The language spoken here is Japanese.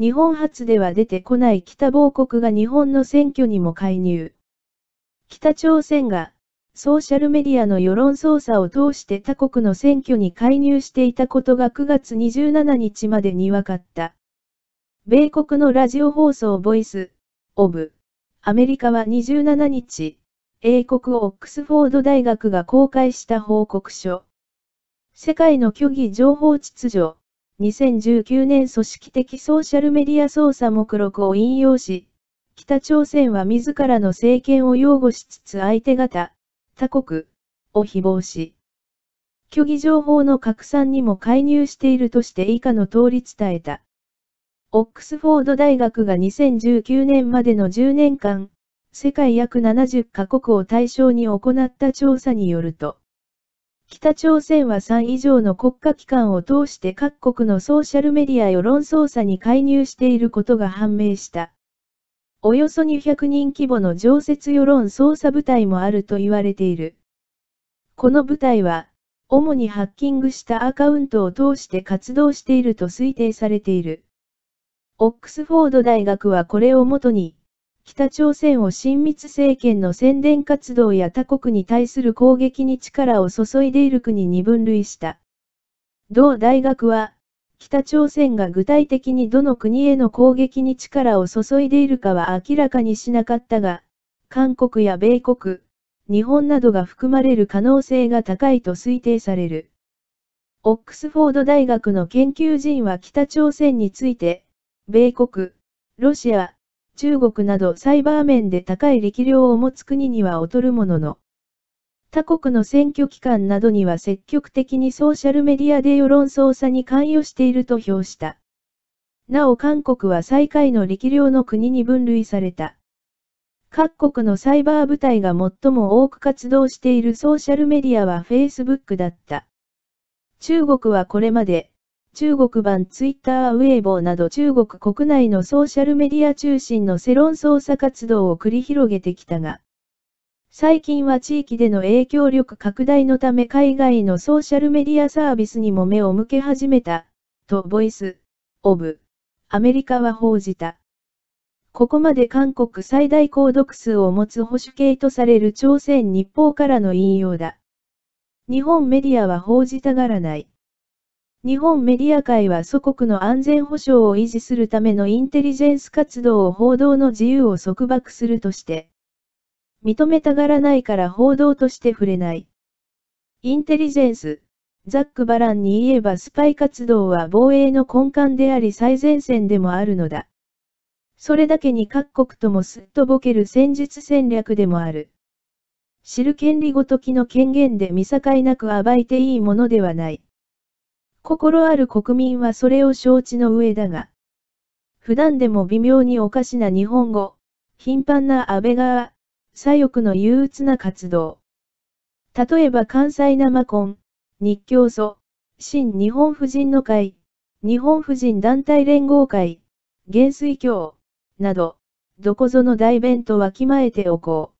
日本初では出てこない北某国が日本の選挙にも介入。北朝鮮が、ソーシャルメディアの世論操作を通して他国の選挙に介入していたことが9月27日までに分かった。米国のラジオ放送ボイス、オブ、アメリカは27日、英国オックスフォード大学が公開した報告書。世界の虚偽情報秩序、2019年組織的ソーシャルメディア捜査目録を引用し、北朝鮮は自らの政権を擁護しつつ相手方、他国、を誹謗し、虚偽情報の拡散にも介入しているとして以下の通り伝えた。オックスフォード大学が2019年までの10年間、世界約70カ国を対象に行った調査によると、北朝鮮は3以上の国家機関を通して各国のソーシャルメディア世論操作に介入していることが判明した。およそ200人規模の常設世論操作部隊もあると言われている。この部隊は、主にハッキングしたアカウントを通して活動していると推定されている。オックスフォード大学はこれをもとに、北朝鮮を親密政権の宣伝活動や他国に対する攻撃に力を注いでいる国に分類した。同大学は、北朝鮮が具体的にどの国への攻撃に力を注いでいるかは明らかにしなかったが、韓国や米国、日本などが含まれる可能性が高いと推定される。オックスフォード大学の研究人は北朝鮮について、米国、ロシア、中国などサイバー面で高い力量を持つ国には劣るものの、他国の選挙機関などには積極的にソーシャルメディアで世論操作に関与していると評した。なお韓国は最下位の力量の国に分類された。各国のサイバー部隊が最も多く活動しているソーシャルメディアは Facebook だった。中国はこれまで、中国版ツイッターウェイボーなど中国国内のソーシャルメディア中心の世論操作活動を繰り広げてきたが、最近は地域での影響力拡大のため海外のソーシャルメディアサービスにも目を向け始めた、とボイス、オブ、アメリカは報じた。ここまで韓国最大購読数を持つ保守系とされる朝鮮日報からの引用だ。日本メディアは報じたがらない。日本メディア界は祖国の安全保障を維持するためのインテリジェンス活動を報道の自由を束縛するとして、認めたがらないから報道として触れない。インテリジェンス、ザック・バランに言えばスパイ活動は防衛の根幹であり最前線でもあるのだ。それだけに各国ともすっとぼける戦術戦略でもある。知る権利ごときの権限で見境なく暴いていいものではない。心ある国民はそれを承知の上だが、普段でも微妙におかしな日本語、頻繁な安倍川、左翼の憂鬱な活動。例えば関西生コン、日教祖、新日本婦人の会、日本婦人団体連合会、元水教、など、どこぞの大弁とわきまえておこう。